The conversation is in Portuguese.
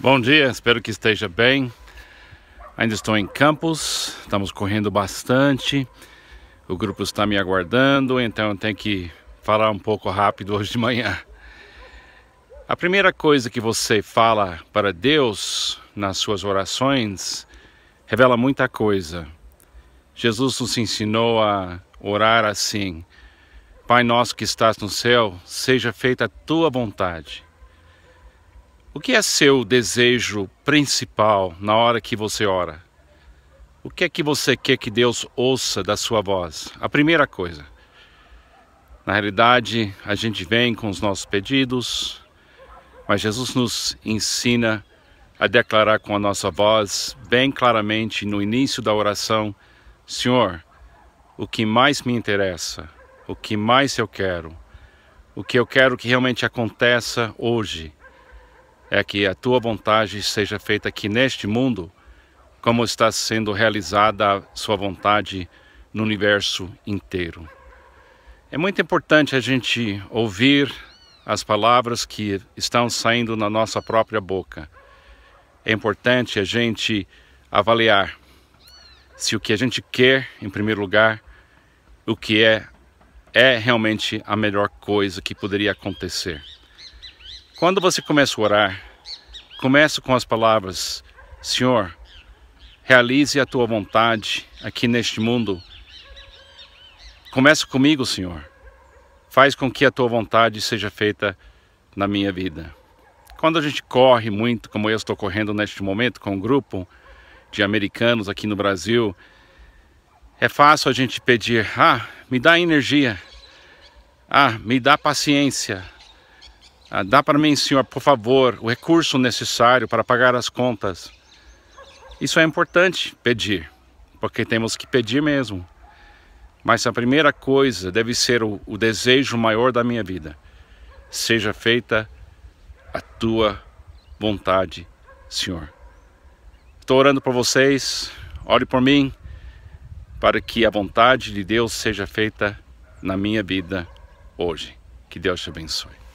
Bom dia, espero que esteja bem. Ainda estou em Campos, estamos correndo bastante. O grupo está me aguardando, então eu tenho que falar um pouco rápido hoje de manhã. A primeira coisa que você fala para Deus nas suas orações revela muita coisa. Jesus nos ensinou a orar assim: Pai nosso que estás no céu, seja feita a tua vontade o que é seu desejo principal na hora que você ora? O que é que você quer que Deus ouça da sua voz? A primeira coisa. Na realidade, a gente vem com os nossos pedidos, mas Jesus nos ensina a declarar com a nossa voz, bem claramente no início da oração: Senhor, o que mais me interessa, o que mais eu quero, o que eu quero que realmente aconteça hoje é que a tua vontade seja feita aqui neste mundo, como está sendo realizada a sua vontade no universo inteiro. É muito importante a gente ouvir as palavras que estão saindo na nossa própria boca. É importante a gente avaliar se o que a gente quer, em primeiro lugar, o que é é realmente a melhor coisa que poderia acontecer. Quando você começa a orar, começa com as palavras: Senhor, realize a tua vontade aqui neste mundo. Começa comigo, Senhor. Faz com que a tua vontade seja feita na minha vida. Quando a gente corre muito, como eu estou correndo neste momento com um grupo de americanos aqui no Brasil, é fácil a gente pedir: ah, me dá energia, ah, me dá paciência, ah, dá para mim, Senhor, por favor, o recurso necessário para pagar as contas. Isso é importante pedir, porque temos que pedir mesmo. Mas a primeira coisa deve ser o, o desejo maior da minha vida: seja feita a tua vontade, Senhor. Estou orando por vocês, ore por mim, para que a vontade de Deus seja feita na minha vida hoje. Que Deus te abençoe.